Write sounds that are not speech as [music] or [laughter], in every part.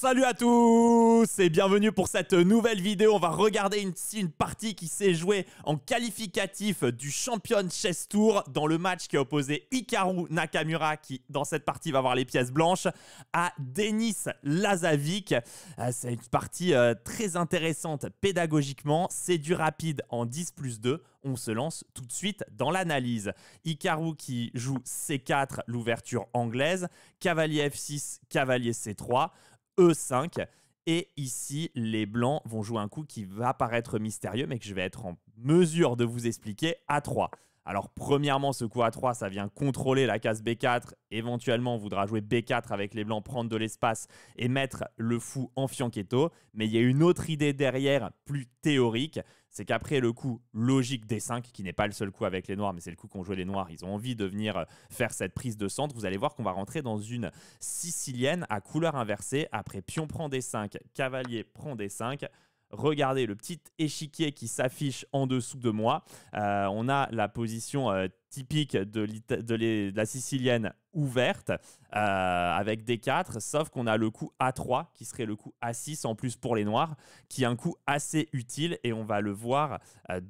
Salut à tous et bienvenue pour cette nouvelle vidéo. On va regarder une, une partie qui s'est jouée en qualificatif du Champion Chess Tour dans le match qui a opposé Hikaru Nakamura qui dans cette partie va avoir les pièces blanches à Denis Lazavik. Euh, c'est une partie euh, très intéressante pédagogiquement. C'est du rapide en 10 plus 2 on se lance tout de suite dans l'analyse. Hikaru qui joue C4, l'ouverture anglaise, cavalier F6, cavalier C3. E5. Et ici, les blancs vont jouer un coup qui va paraître mystérieux, mais que je vais être en mesure de vous expliquer à 3. Alors premièrement, ce coup à 3, ça vient contrôler la case B4. Éventuellement, on voudra jouer B4 avec les blancs, prendre de l'espace et mettre le fou en fianchetto. Mais il y a une autre idée derrière, plus théorique, c'est qu'après le coup logique d 5, qui n'est pas le seul coup avec les noirs, mais c'est le coup qu'ont joué les noirs, ils ont envie de venir euh, faire cette prise de centre, vous allez voir qu'on va rentrer dans une sicilienne à couleur inversée, après pion prend d 5, cavalier prend d 5, Regardez le petit échiquier qui s'affiche en dessous de moi. Euh, on a la position euh, typique de, la sicilienne ouverte euh, avec D4, sauf qu'on a le coup A3 qui serait le coup A6 en plus pour les noirs, qui est un coup assez utile et on va le voir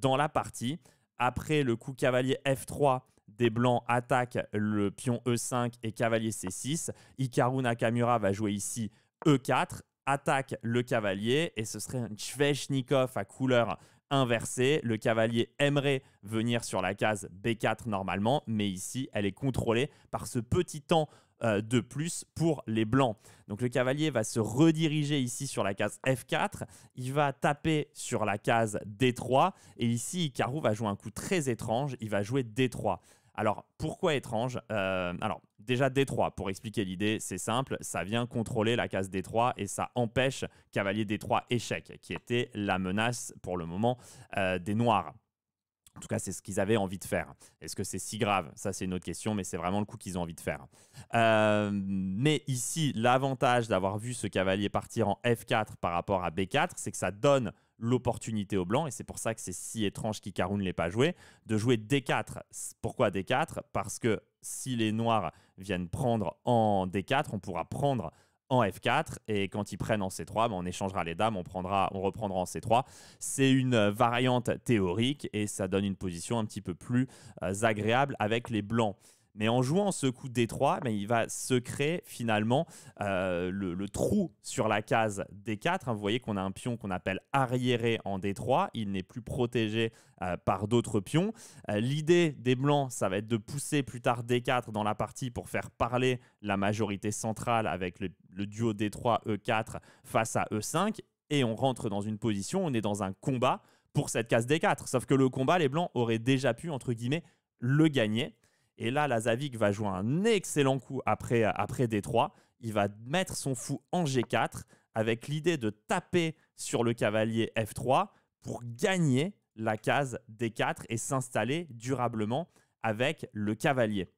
dans la partie. Après le coup cavalier F3, des blancs attaquent le pion E5 et cavalier C6. Ikaru Nakamura va jouer ici E4 attaque le cavalier et ce serait un Tchvechnikov à couleur inversée. Le cavalier aimerait venir sur la case B4 normalement, mais ici, elle est contrôlée par ce petit temps euh, de plus pour les blancs. Donc le cavalier va se rediriger ici sur la case F4, il va taper sur la case D3, et ici Karou va jouer un coup très étrange, il va jouer D3. Alors pourquoi étrange euh, Alors Déjà D3, pour expliquer l'idée, c'est simple, ça vient contrôler la case D3 et ça empêche cavalier D3 échec, qui était la menace pour le moment euh, des Noirs. En tout cas, c'est ce qu'ils avaient envie de faire. Est-ce que c'est si grave Ça, c'est une autre question, mais c'est vraiment le coup qu'ils ont envie de faire. Euh, mais ici, l'avantage d'avoir vu ce cavalier partir en F4 par rapport à B4, c'est que ça donne l'opportunité aux Blancs, et c'est pour ça que c'est si étrange qu'il ne l'ait pas joué, de jouer D4. Pourquoi D4 Parce que si les noirs viennent prendre en D4, on pourra prendre en F4 et quand ils prennent en C3, ben, on échangera les dames, on, prendra, on reprendra en C3. C'est une variante théorique et ça donne une position un petit peu plus euh, agréable avec les blancs. Mais en jouant ce coup D3, ben, il va se créer finalement euh, le, trou sur la case D4. Hein, vous voyez qu'on a un pion qu'on appelle arriéré en D3. Il n'est plus protégé euh, par d'autres pions. Euh, l'idée des blancs, ça va être de pousser plus tard D4 dans la partie pour faire parler la majorité centrale avec le, le duo D3-E4 face à E5. Et on rentre dans une position, on est dans un combat pour cette case D4. Sauf que le combat, les blancs auraient déjà pu, entre guillemets, le gagner. Et là, Lazavik va jouer un excellent coup après, D3. Il va mettre son fou en G4 avec l'idée de taper sur le cavalier F3 pour gagner la case D4 et s'installer durablement avec le cavalier.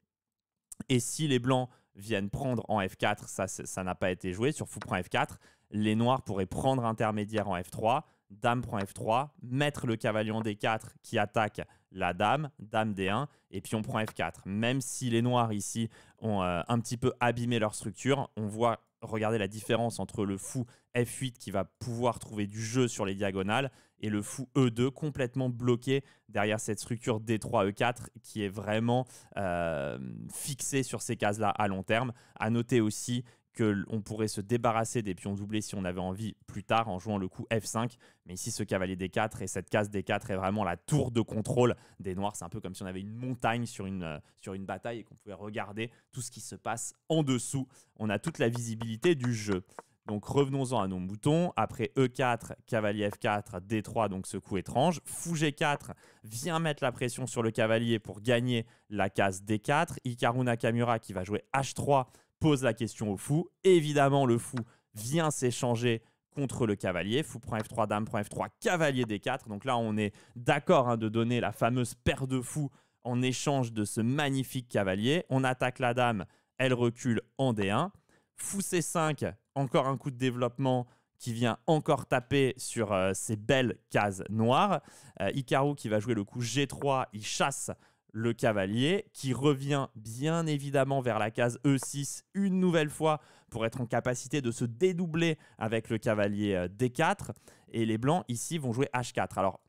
Et si les blancs viennent prendre en F4, ça n'a pas été joué, sur fou prend F4, les noirs pourraient prendre intermédiaire en F3, dame prend F3, mettre le cavalier en D4 qui attaque la dame, dame D1, et puis on prend F4. Même si les noirs ici ont euh, un petit peu abîmé leur structure, on voit, regardez la différence entre le fou F8 qui va pouvoir trouver du jeu sur les diagonales et le fou E2 complètement bloqué derrière cette structure D3 E4 qui est vraiment euh, fixée sur ces cases-là à long terme. À noter aussi qu'on pourrait se débarrasser des pions doublés si on avait envie plus tard en jouant le coup F5. Mais ici, ce cavalier D4 et cette case D4 est vraiment la tour de contrôle des Noirs. C'est un peu comme si on avait une montagne sur une, euh, sur une bataille et qu'on pouvait regarder tout ce qui se passe en dessous. On a toute la visibilité du jeu. Donc revenons-en à nos moutons. Après E4, cavalier F4, D3, donc ce coup étrange. Fou G4 vient mettre la pression sur le cavalier pour gagner la case D4. Ikaru Nakamura qui va jouer H3 pose la question au fou. Évidemment, le fou vient s'échanger contre le cavalier. Fou prend F3, dame prend F3, cavalier D4. Donc là, on est d'accord hein, de donner la fameuse paire de fous en échange de ce magnifique cavalier. On attaque la dame, elle recule en D1. Fou C5, encore un coup de développement qui vient encore taper sur euh, ces belles cases noires. Euh, Hikaru qui va jouer le coup G3, il chasse le cavalier, qui revient bien évidemment vers la case E6 une nouvelle fois pour être en capacité de se dédoubler avec le cavalier euh, D4. Et les blancs ici vont jouer H4. Alors,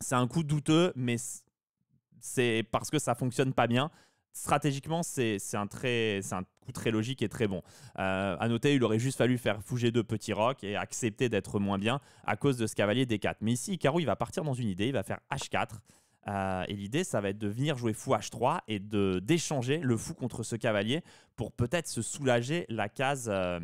c'est un coup douteux, mais c'est parce que ça fonctionne pas bien. Stratégiquement, c'est un, un coup très logique et très bon. A euh, à noter, il aurait juste fallu faire fouger deux petits rocs et accepter d'être moins bien à cause de ce cavalier D4. Mais ici, Icaro, il va partir dans une idée, il va faire H4. Euh, et l'idée, ça va être de venir jouer fou H3 et de d'échanger le fou contre ce cavalier pour peut-être se soulager la case euh,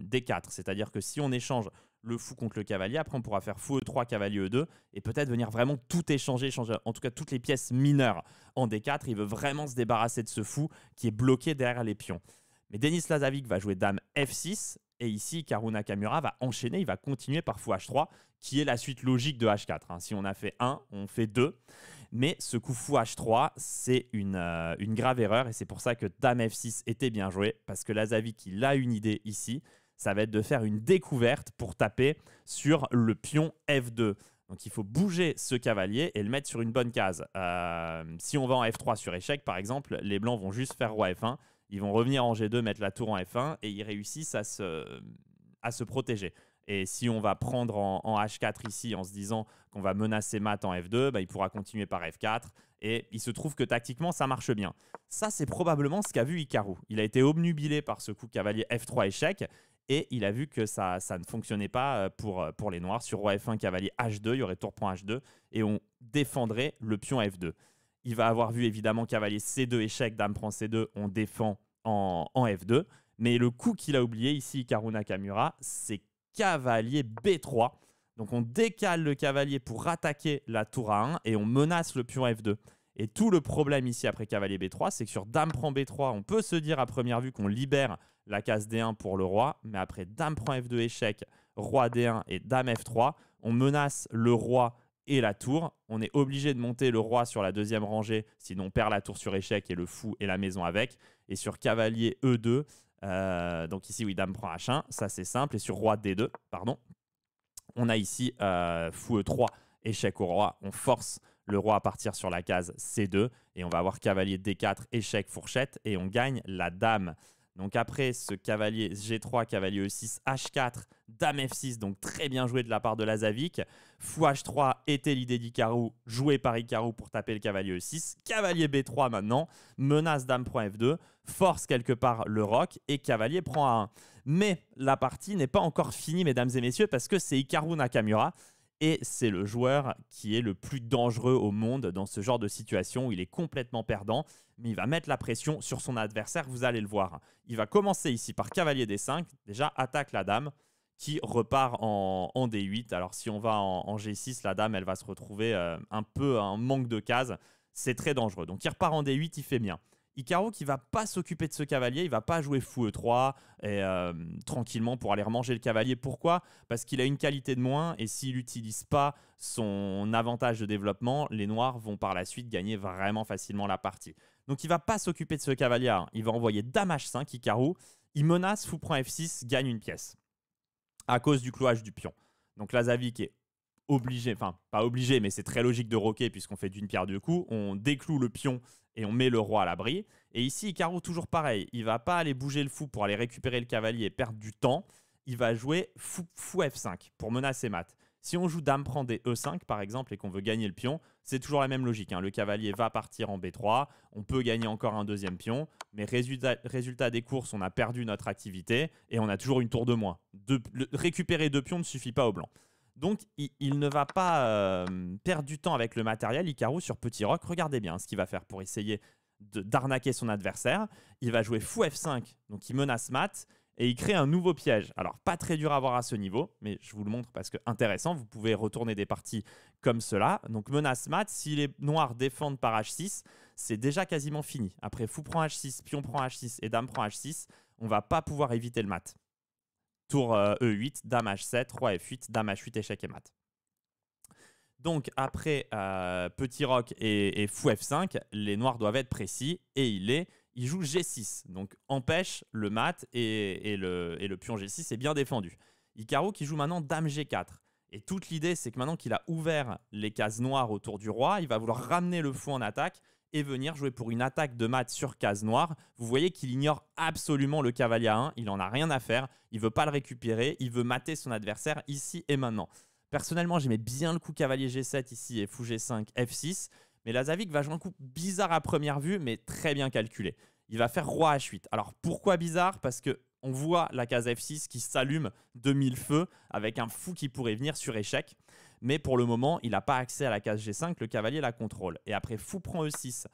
D4. C'est-à-dire que si on échange le fou contre le cavalier, après on pourra faire fou E3, cavalier E2 et peut-être venir vraiment tout échanger, échanger en tout cas toutes les pièces mineures en D4. Il veut vraiment se débarrasser de ce fou qui est bloqué derrière les pions. Mais Denis Lazavic va jouer dame F6 et ici, Karuna Kamura va enchaîner, il va continuer par fou H3, qui est la suite logique de H4. Hein. Si on a fait 1, on fait 2. Mais ce coup fou H3, c'est euh, une, grave erreur et c'est pour ça que Dame F6 était bien joué parce que Lazavi qui a une idée ici. Ça va être de faire une découverte pour taper sur le pion F2. Donc il faut bouger ce cavalier et le mettre sur une bonne case. Euh, si on va en F3 sur échec, par exemple, les blancs vont juste faire roi F1. Ils vont revenir en G2, mettre la tour en F1 et ils réussissent à se protéger. Et si on va prendre en, H4 ici en se disant qu'on va menacer Matt en F2, bah, il pourra continuer par F4. Et il se trouve que tactiquement, ça marche bien. Ça, c'est probablement ce qu'a vu Hikaru. Il a été obnubilé par ce coup cavalier F3 échec. Et il a vu que ça, ça ne fonctionnait pas euh, pour, euh, pour les noirs. Sur roi F1, cavalier H2, il y aurait tour point H2. Et on défendrait le pion F2. Il va avoir vu évidemment cavalier C2 échec, dame prend C2, on défend en, en F2. Mais le coup qu'il a oublié ici, Hikaru Nakamura, c'est cavalier B3. Donc on décale le cavalier pour attaquer la tour A1 et on menace le pion F2. Et tout le problème ici après cavalier B3, c'est que sur dame prend B3, on peut se dire à première vue qu'on libère la case D1 pour le roi, mais après dame prend F2 échec, roi D1 et dame F3, on menace le roi et la tour. On est obligé de monter le roi sur la deuxième rangée, sinon on perd la tour sur échec et le fou et la maison avec. Et sur cavalier E2, euh, donc ici, oui, dame prend H1, ça c'est simple. Et sur roi D2, pardon, on a ici euh, fou E3, échec au roi. On force le roi à partir sur la case C2 et on va avoir cavalier D4, échec, fourchette et on gagne la dame donc après ce cavalier G3, cavalier E6, H4, dame F6, donc très bien joué de la part de Lazavik. Fou H3 était l'idée d'Ikarou joué par Ikarou pour taper le cavalier E6. Cavalier B3 maintenant, menace dame prend F2, force quelque part le roc et cavalier prend A1. Mais la partie n'est pas encore finie, mesdames et messieurs, parce que c'est Ikarou Nakamura et c'est le joueur qui est le plus dangereux au monde dans ce genre de situation où il est complètement perdant, mais il va mettre la pression sur son adversaire, vous allez le voir. Il va commencer ici par cavalier D5, déjà attaque la dame, qui repart en, D8. Alors si on va en, G6, la dame, elle va se retrouver euh, un peu en manque de cases, c'est très dangereux. Donc il repart en D8, il fait bien. Icaro qui va pas s'occuper de ce cavalier, il va pas jouer fou E3 et, euh, tranquillement pour aller remanger le cavalier. Pourquoi Parce qu'il a une qualité de moins et s'il n'utilise pas son avantage de développement, les noirs vont par la suite gagner vraiment facilement la partie. Donc il va pas s'occuper de ce cavalier, hein. il va envoyer Dame H5 Icaro, il menace, fou prend F6, gagne une pièce à cause du clouage du pion. Donc Lazavik est obligé, enfin pas obligé, mais c'est très logique de roquer puisqu'on fait d'une pierre deux coups, on décloue le pion et on met le roi à l'abri. Et ici, Icaro, toujours pareil, il va pas aller bouger le fou pour aller récupérer le cavalier et perdre du temps, il va jouer fou, fou F5 pour menacer mat. Si on joue dame prend des E5 par exemple et qu'on veut gagner le pion, c'est toujours la même logique. Hein. Le cavalier va partir en B3, on peut gagner encore un deuxième pion, mais résultat, des courses, on a perdu notre activité et on a toujours une tour de moins. récupérer deux pions ne suffit pas au blanc. Donc, il, ne va pas euh, perdre du temps avec le matériel. Icarus sur Petit Rock, regardez bien ce qu'il va faire pour essayer d'arnaquer son adversaire. Il va jouer fou F5, donc il menace mat et il crée un nouveau piège. Alors, pas très dur à voir à ce niveau, mais je vous le montre parce que intéressant, vous pouvez retourner des parties comme cela. Donc, menace mat, si les noirs défendent par H6, c'est déjà quasiment fini. Après, fou prend H6, pion prend H6 et dame prend H6, on va pas pouvoir éviter le mat tour E8, Dame H7, Roi F8, Dame H8, échec et mat. Donc après euh, Petit Rock et, Fou F5, les noirs doivent être précis et il est. Il joue G6, donc empêche le mat et, le, et le, pion G6 est bien défendu. Icaro qui joue maintenant Dame G4. Et toute l'idée, c'est que maintenant qu'il a ouvert les cases noires autour du roi, il va vouloir ramener le fou en attaque et venir jouer pour une attaque de mat sur case noire. Vous voyez qu'il ignore absolument le cavalier a 1, il en a rien à faire, il veut pas le récupérer, il veut mater son adversaire ici et maintenant. Personnellement, j'aimais bien le coup cavalier G7 ici et fou G5, F6, mais Lazavic va jouer un coup bizarre à première vue, mais très bien calculé. Il va faire roi H8. Alors pourquoi bizarre Parce que on voit la case F6 qui s'allume de mille feux avec un fou qui pourrait venir sur échec. Mais pour le moment, il n'a pas accès à la case G5, le cavalier la contrôle. Et après, fou prend E6,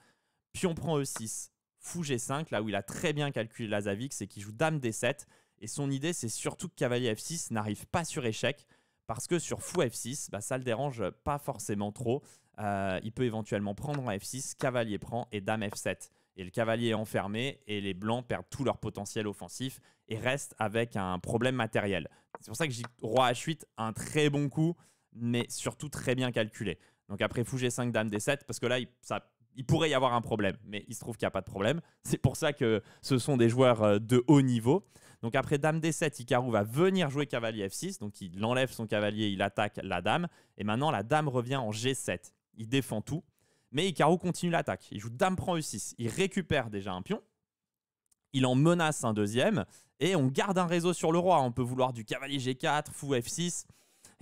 pion prend E6, fou G5, là où il a très bien calculé la Zavik, c'est qu'il joue dame D7. Et son idée, c'est surtout que cavalier F6 n'arrive pas sur échec, parce que sur fou F6, ça bah, ça le dérange pas forcément trop. Euh, il peut éventuellement prendre un F6, cavalier prend et dame F7 et le cavalier est enfermé et les blancs perdent tout leur potentiel offensif et restent avec un problème matériel. C'est pour ça que j'ai roi H8, un très bon coup mais surtout très bien calculé. Donc après fou G5, dame D7, parce que là, il, pourrait y avoir un problème, mais il se trouve qu'il n'y a pas de problème. [laughs] C'est pour ça que ce sont des joueurs euh, de haut niveau. Donc après dame D7, Hikaru va venir jouer cavalier F6, donc il enlève son cavalier, il attaque la dame, et maintenant la dame revient en G7. Il défend tout, mais Hikaru continue l'attaque. Il joue dame prend U6, il récupère déjà un pion, il en menace un deuxième, et on garde un réseau sur le roi. On peut vouloir du cavalier G4, fou F6,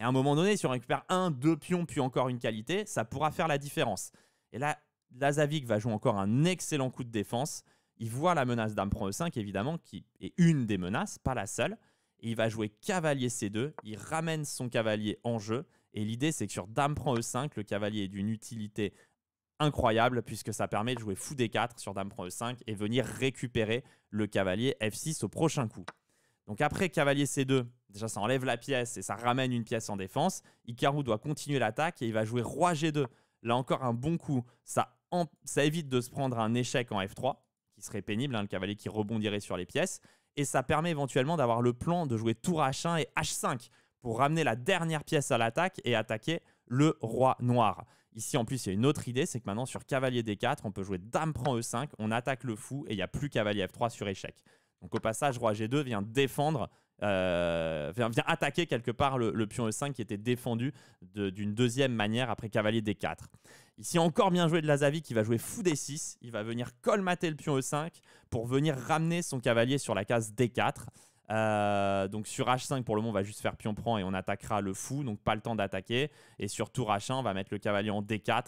à un moment donné, si on récupère un, deux pions, puis encore une qualité, ça pourra faire la différence. Et là, Lazavik va jouer encore un excellent coup de défense. Il voit la menace dame prend E5, évidemment, qui est une des menaces, pas la seule. Et il va jouer cavalier C2, il ramène son cavalier en jeu. Et l'idée, c'est que sur dame prend E5, le cavalier est d'une utilité incroyable, puisque ça permet de jouer fou D4 sur dame prend E5 et venir récupérer le cavalier F6 au prochain coup. Donc après cavalier C2, Déjà, ça enlève la pièce et ça ramène une pièce en défense. Hikaru doit continuer l'attaque et il va jouer Roi G2. Là encore, un bon coup. Ça, évite de se prendre un échec en F3, qui serait pénible, hein, le cavalier qui rebondirait sur les pièces. Et ça permet éventuellement d'avoir le plan de jouer tour H1 et H5 pour ramener la dernière pièce à l'attaque et attaquer le roi noir. Ici, en plus, il y a une autre idée, c'est que maintenant, sur cavalier D4, on peut jouer dame prend E5, on attaque le fou et il n'y a plus cavalier F3 sur échec. Donc au passage, roi G2 vient défendre euh, vient, attaquer quelque part le, pion E5 qui était défendu d'une deuxième manière après cavalier D4. Ici encore bien joué de Lazavi qui va jouer fou D6, il va venir colmater le pion E5 pour venir ramener son cavalier sur la case D4. Euh, donc sur H5 pour le moment on va juste faire pion prend et on attaquera le fou, donc pas le temps d'attaquer. Et sur tour H1 on va mettre le cavalier en D4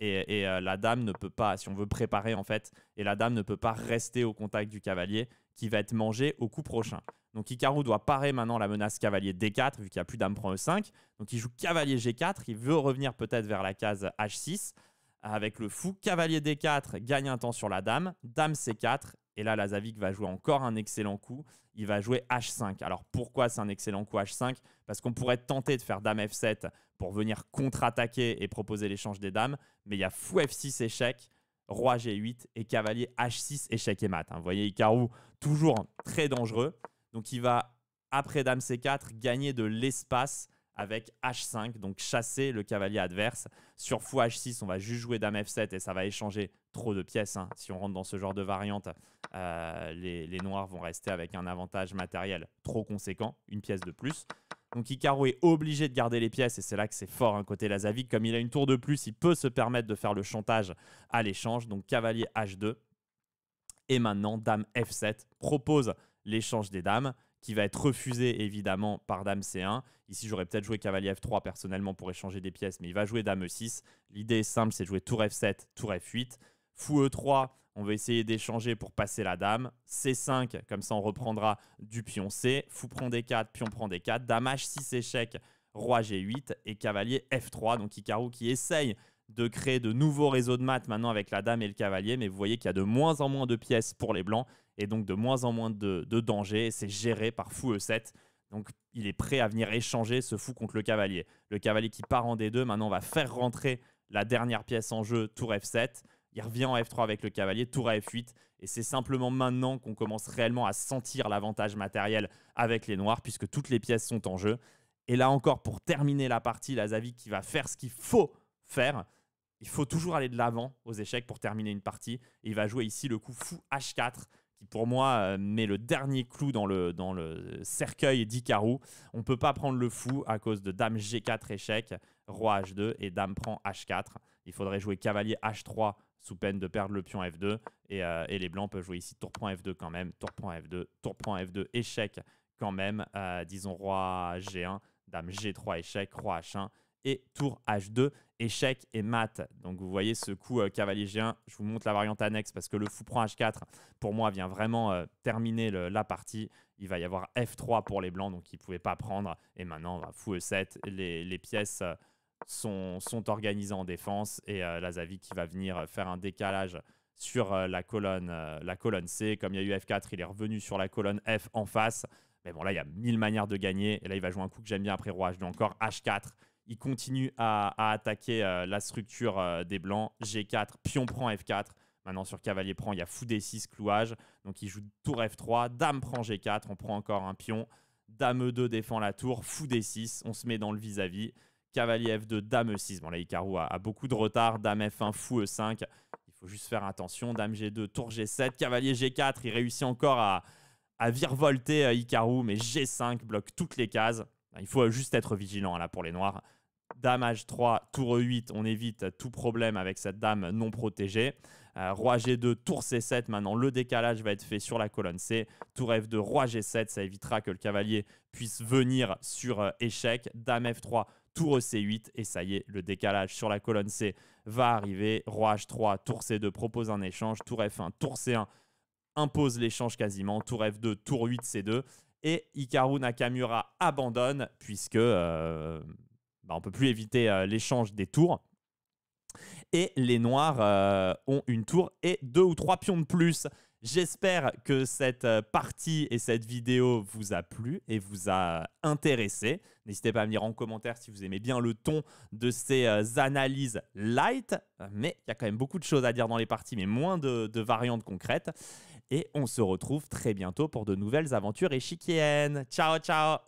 et, euh, la dame ne peut pas, si on veut préparer en fait, et la dame ne peut pas rester au contact du cavalier qui va être mangé au coup prochain. Donc Hikaru doit parer maintenant la menace cavalier D4, vu qu'il n'y a plus dame prend E5. Donc il joue cavalier G4, il veut revenir peut-être vers la case H6, avec le fou. Cavalier D4 gagne un temps sur la dame, dame C4, et là Lazavik va jouer encore un excellent coup, il va jouer H5. Alors pourquoi c'est un excellent coup H5 Parce qu'on pourrait tenter de faire dame F7 pour venir contre-attaquer et proposer l'échange des dames, mais il y a fou F6 échec, roi G8 et cavalier H6 échec et mat. Hein. Vous voyez Hikaru toujours très dangereux. Donc il va, après Dame C4, gagner de l'espace avec H5, donc chasser le cavalier adverse. Sur fou H6, on va juste jouer Dame F7 et ça va échanger trop de pièces. Hein. Si on rentre dans ce genre de variante, euh, les, noirs vont rester avec un avantage matériel trop conséquent, une pièce de plus. Donc Icaro est obligé de garder les pièces et c'est là que c'est fort un hein, côté Lazavic. Comme il a une tour de plus, il peut se permettre de faire le chantage à l'échange. Donc cavalier H2. Et maintenant, Dame F7 propose l'échange des dames, qui va être refusé évidemment par Dame C1. Ici, j'aurais peut-être joué Cavalier F3 personnellement pour échanger des pièces, mais il va jouer Dame E6. L'idée est simple, c'est de jouer Tour F7, Tour F8. Fou E3, on va essayer d'échanger pour passer la dame. C5, comme ça on reprendra du pion C. Fou prend D4, pion prend D4. Dame H6 échec, Roi G8 et Cavalier F3. Donc Hikaru qui essaye de créer de nouveaux réseaux de maths maintenant avec la dame et le cavalier, mais vous voyez qu'il y a de moins en moins de pièces pour les blancs et donc de moins en moins de, de danger. C'est géré par Fou E7. Donc il est prêt à venir échanger ce fou contre le cavalier. Le cavalier qui part en D2, maintenant on va faire rentrer la dernière pièce en jeu, tour F7. Il revient en F3 avec le cavalier, tour à F8. Et c'est simplement maintenant qu'on commence réellement à sentir l'avantage matériel avec les noirs, puisque toutes les pièces sont en jeu. Et là encore, pour terminer la partie, Lazavi qui va faire ce qu'il faut faire. Il faut toujours aller de l'avant aux échecs pour terminer une partie. il va jouer ici le coup fou H4 pour moi euh, met le dernier clou dans le, dans le cercueil d'Icarou. On ne peut pas prendre le fou à cause de Dame G4 échec, Roi H2 et Dame prend H4. Il faudrait jouer Cavalier H3 sous peine de perdre le pion F2. Euh, et, les Blancs peuvent jouer ici tour point F2 quand même, tour point F2, tour point F2 échec quand même. Euh, disons Roi G1, Dame G3 échec, Roi H1 et tour H2, échec et mat. Donc vous voyez ce coup euh, je vous montre la variante annexe parce que le fou prend H4, pour moi, vient vraiment euh, terminer la partie. Il va y avoir F3 pour les blancs, donc ils ne pouvaient pas prendre. Et maintenant, bah, fou E7, les, pièces euh, sont, sont, organisées en défense et euh, Lazavi qui va venir faire un décalage sur la, colonne, la colonne C. Comme il y a eu F4, il est revenu sur la colonne F en face. Mais bon, là, il y a mille manières de gagner. Et là, il va jouer un coup que j'aime bien après Roi h encore, H4. Il continue à, attaquer euh, la structure euh, des blancs. G4, pion prend F4. Maintenant, sur cavalier prend, il y a fou D6, clouage. Donc, il joue tour F3, dame prend G4, on prend encore un pion. Dame E2 défend la tour, fou D6, on se met dans le vis-à-vis. Cavalier F2, dame E6. Bon, là, Icarou a, beaucoup de retard. Dame F1, fou E5. Il faut juste faire attention. Dame G2, tour G7, cavalier G4. Il réussit encore à, à virevolter euh, Icarou, mais G5 bloque toutes les cases. Bah, il faut juste être vigilant hein, là pour les noirs. Dame H3, tour E8, on évite tout problème avec cette dame non protégée. Euh, roi G2, tour C7, maintenant le décalage va être fait sur la colonne C. Tour F2, roi G7, ça évitera que le cavalier puisse venir sur euh, échec. Dame F3, tour C8, et ça y est, le décalage sur la colonne C va arriver. Roi H3, tour C2 propose un échange. Tour F1, tour C1 impose l'échange quasiment. Tour F2, tour 8, C2. Et Hikaru Nakamura abandonne puisque euh, bah, on ne peut plus éviter euh, l'échange des tours. Et les Noirs euh, ont une tour et deux ou trois pions de plus. J'espère que cette partie et cette vidéo vous a plu et vous a intéressé. N'hésitez pas à me dire en commentaire si vous aimez bien le ton de ces analyses light. Mais il y a quand même beaucoup de choses à dire dans les parties, mais moins de variantes concrètes et on se retrouve très bientôt pour de nouvelles aventures échiquiennes. Ciao, ciao